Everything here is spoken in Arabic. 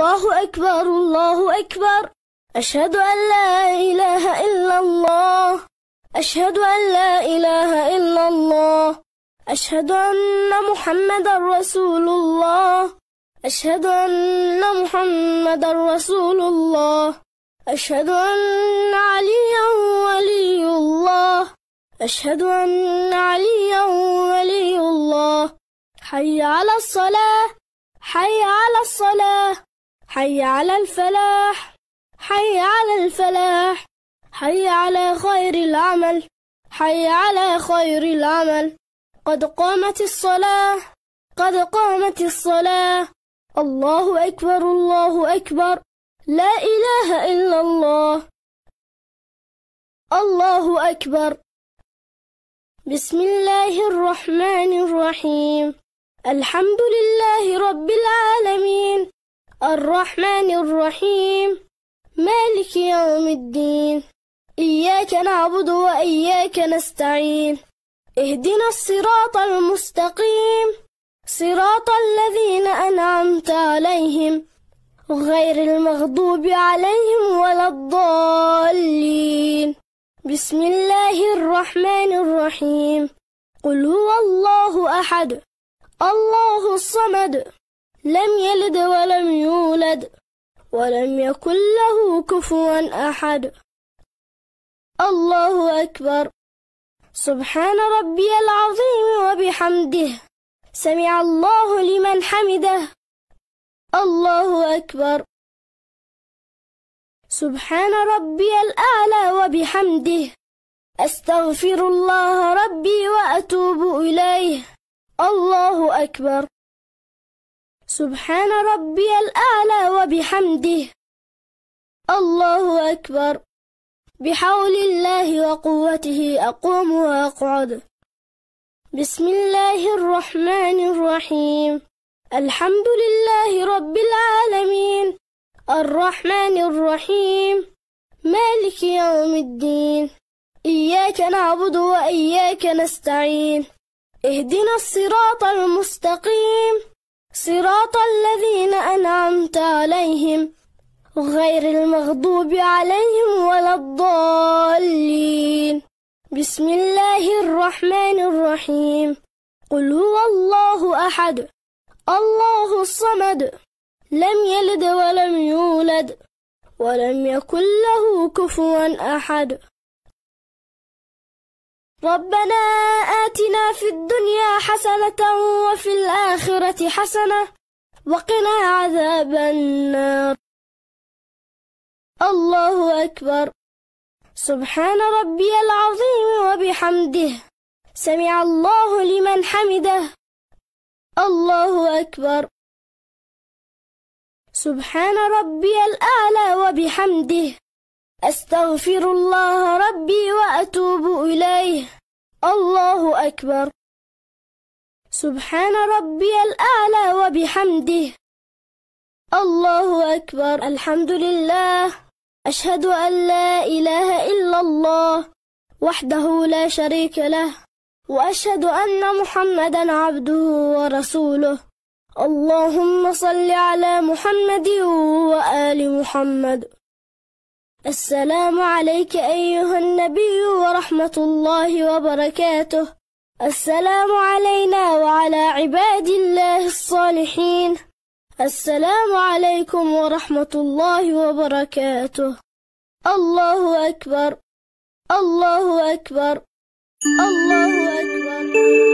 الله أكبر الله أكبر أشهد أن لا إله إلا الله أشهد أن لا إله إلا الله أشهد أن محمد رسول الله أشهد أن محمد رسول الله أشهد أن علي ولي الله أشهد أن علي ولي الله حي على الصلاة حي على الصلاة حي على الفلاح حي على الفلاح حي على خير العمل حي على خير العمل قد قامت الصلاة قد قامت الصلاة الله أكبر الله أكبر لا إله إلا الله الله أكبر بسم الله الرحمن الرحيم الحمد لله رب العالمين الرحمن الرحيم مالك يوم الدين إياك نعبد وإياك نستعين اهدنا الصراط المستقيم صراط الذين أنعمت عليهم غير المغضوب عليهم ولا الضالين بسم الله الرحمن الرحيم قل هو الله أحد الله الصمد لم يلد ولم يولد ولم يكن له كفوا أحد الله أكبر سبحان ربي العظيم وبحمده سمع الله لمن حمده الله أكبر سبحان ربي الأعلى وبحمده أستغفر الله ربي وأتوب إليه الله أكبر سبحان ربي الأعلى وبحمده الله أكبر بحول الله وقوته أقوم وأقعد بسم الله الرحمن الرحيم الحمد لله رب العالمين الرحمن الرحيم مالك يوم الدين إياك نعبد وإياك نستعين اهدنا الصراط المستقيم صراط الذين أنعمت عليهم غير المغضوب عليهم ولا الضالين بسم الله الرحمن الرحيم قل هو الله أحد الله الصمد لم يلد ولم يولد ولم يكن له كفوا أحد ربنا آتنا في الدنيا حسنة وفي الآخرة حسنة وقنا عذاب النار الله أكبر سبحان ربي العظيم وبحمده سمع الله لمن حمده الله أكبر سبحان ربي الأعلى وبحمده أستغفر الله ربي وأتوب إليه الله أكبر سبحان ربي الأعلى وبحمده الله أكبر الحمد لله أشهد أن لا إله إلا الله وحده لا شريك له وأشهد أن محمدا عبده ورسوله اللهم صل على محمد وآل محمد السلام عليك أيها النبي ورحمة الله وبركاته السلام علينا وعلى عباد الله الصالحين السلام عليكم ورحمة الله وبركاته الله أكبر الله أكبر الله أكبر